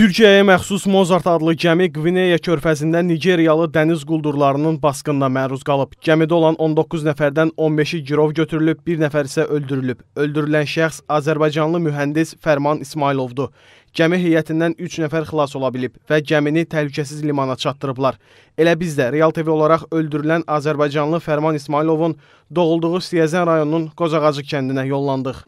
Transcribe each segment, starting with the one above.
Türkiyəyə məxsus Mozart adlı gəmi Qvineya körfəzində Nigeriyalı dəniz quldurlarının basqınına məruz qalıb. Gəmidə olan 19 nəfərdən 15-i girov götürülüb, bir nəfər isə öldürülüb. Öldürülən şəxs Azərbaycanlı mühəndis Fərman İsmailovdur. Gəmi heyətindən 3 nəfər xilas ola bilib və gəmini təhlükəsiz limana çatdırıblar. Elə biz də Real TV olaraq öldürülən Azərbaycanlı Fərman İsmailovun doğulduğu Siyəzən rayonunun Qocağacı kəndinə yollandıq.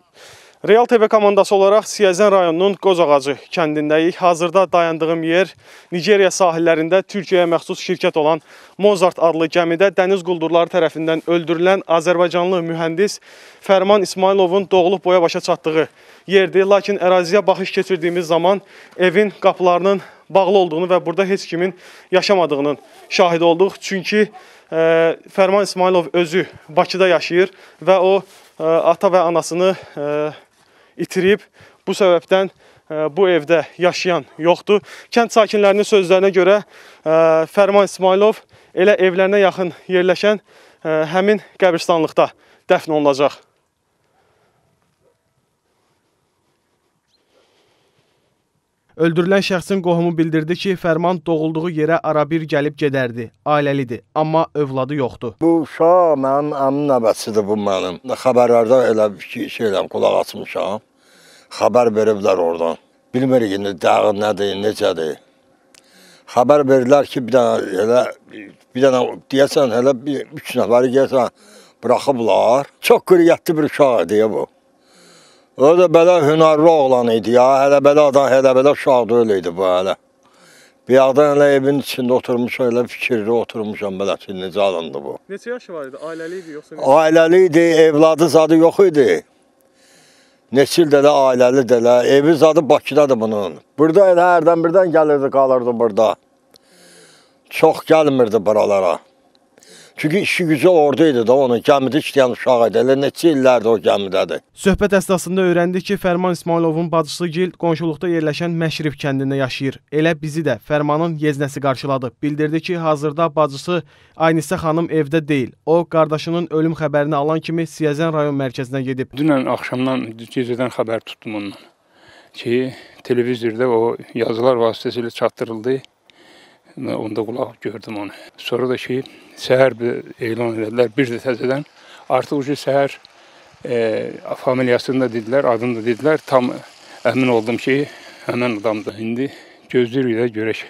Real TV komandası olaraq Siyəzən rayonunun Qozağacı kəndindəyik. Hazırda dayandığım yer Nigeriya sahillərində Türkiyəyə məxsus şirkət olan Mozart adlı gəmidə dəniz quldurları tərəfindən öldürülən Azərbaycanlı mühəndis Fərman İsmailovun doğulub boya başa çatdığı yerdir. Lakin əraziyə baxış keçirdiyimiz zaman evin qapılarının bağlı olduğunu və burada heç kimin yaşamadığının şahidi olduq. Çünki ə, e, Fərman İsmailov özü Bakıda yaşayır və o ə, e, ata və anasını ə, e, itirib. Bu səbəbdən e, bu evdə yaşayan yoxdur. Kənd sakinlərinin sözlərinə görə e, Fərman İsmailov elə evlərinə yaxın yerləşən e, həmin qəbristanlıqda dəfn olunacaq. Öldürülən şəxsin qohumu bildirdi ki, Fərman doğulduğu yerə arabir gəlib gedərdi, ailəlidir, amma övladı yoxdur. Bu uşaq mənim əmin nəvəsidir bu mənim. Xəbərlərdə elə ki, şeyləm qulaq açmışam. Xəbər veriblər oradan. Bilmirik indi dağı nədir, necədir. Xəbər verdilər ki, bir dənə elə bir dənə deyəsən elə bir, üç nəfəri deyəsən buraxıblar. Çox qüriyyətli bir uşaq idi bu. O da belə hünərli oğlan idi ya, hələ belə adam, hələ belə uşaqda öyle idi bu hələ. Biyaqdan elə evin içində oturmuşam, elə fikirli oturmuşam belə ki, necə alındı bu. Neçə yaşı var idi, ailəli idi yoxsa? Ailəli idi, evladı zadı yox idi. Neçil də elə, ailəli də elə, evi zadı Bakıdadır bunun. Burada elə hərdən birdən gəlirdi, qalırdı burada. Çox gəlmirdi buralara. Çünki işi gücü orada idi də onun gəmidə işləyən uşaq idi. Elə neçə illərdir o gəmidədir. Söhbət əsnasında öyrəndik ki, Fərman İsmailovun bacısı Gil qonşuluqda yerləşən Məşrif kəndində yaşayır. Elə bizi də Fərmanın yeznəsi qarşıladı. Bildirdi ki, hazırda bacısı Aynisə xanım evdə deyil. O qardaşının ölüm xəbərini alan kimi Siyəzən rayon mərkəzinə gedib. Dünən axşamdan gecədən xəbər tutdum ondan ki, televizorda o yazılar vasitəsilə çatdırıldı. Mən onda qulaq gördüm onu. Sonra da ki, səhər bir elan elədilər, bir də təzədən. Artıq ucu səhər e, familiyasını da dedilər, adını da dedilər. Tam əmin oldum ki, həmin adamdır. İndi gözləyirik də görək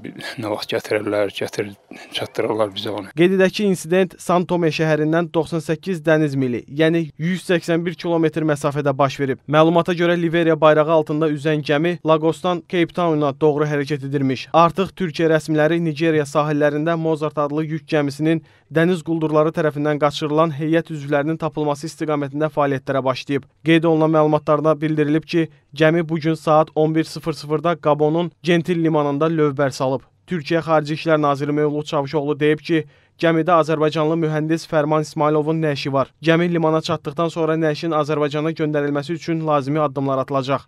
ki, nə vaxt gətirərlər, gətir çatdırarlar bizə onu. Qeyd edək ki, insident San Tome şəhərindən 98 dəniz mili, yəni 181 kilometr məsafədə baş verib. Məlumata görə Liveriya bayrağı altında üzən gəmi Lagosdan Cape Town-a doğru hərəkət edirmiş. Artıq Türkiyə rəsmiləri Nigeriya sahillərində Mozart adlı yük gəmisinin dəniz quldurları tərəfindən qaçırılan heyət üzvlərinin tapılması istiqamətində fəaliyyətlərə başlayıb. Qeyd olunan məlumatlarda bildirilib ki, gəmi bu gün saat 11:00-da Qabonun Gentil limanında lövbər salıb salıb. Türkiyə Xarici İşlər Naziri Mövlud Çavuşoğlu deyib ki, gəmidə azərbaycanlı mühəndis Fərman İsmailovun nəşi var. Gəmi limana çatdıqdan sonra nəşin Azərbaycana göndərilməsi üçün lazımi addımlar atılacaq.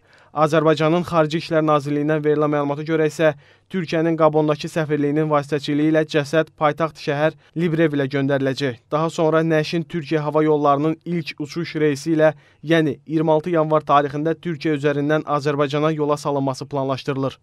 Azərbaycanın Xarici İşlər Nazirliyindən verilən məlumata görə isə Türkiyənin Qabondakı səfirliyinin vasitəçiliyi ilə cəsəd paytaxt şəhər Librev ilə göndəriləcək. Daha sonra nəşin Türkiyə Hava Yollarının ilk uçuş reysi ilə, yəni 26 yanvar tarixində Türkiyə üzərindən Azərbaycana yola salınması planlaşdırılır.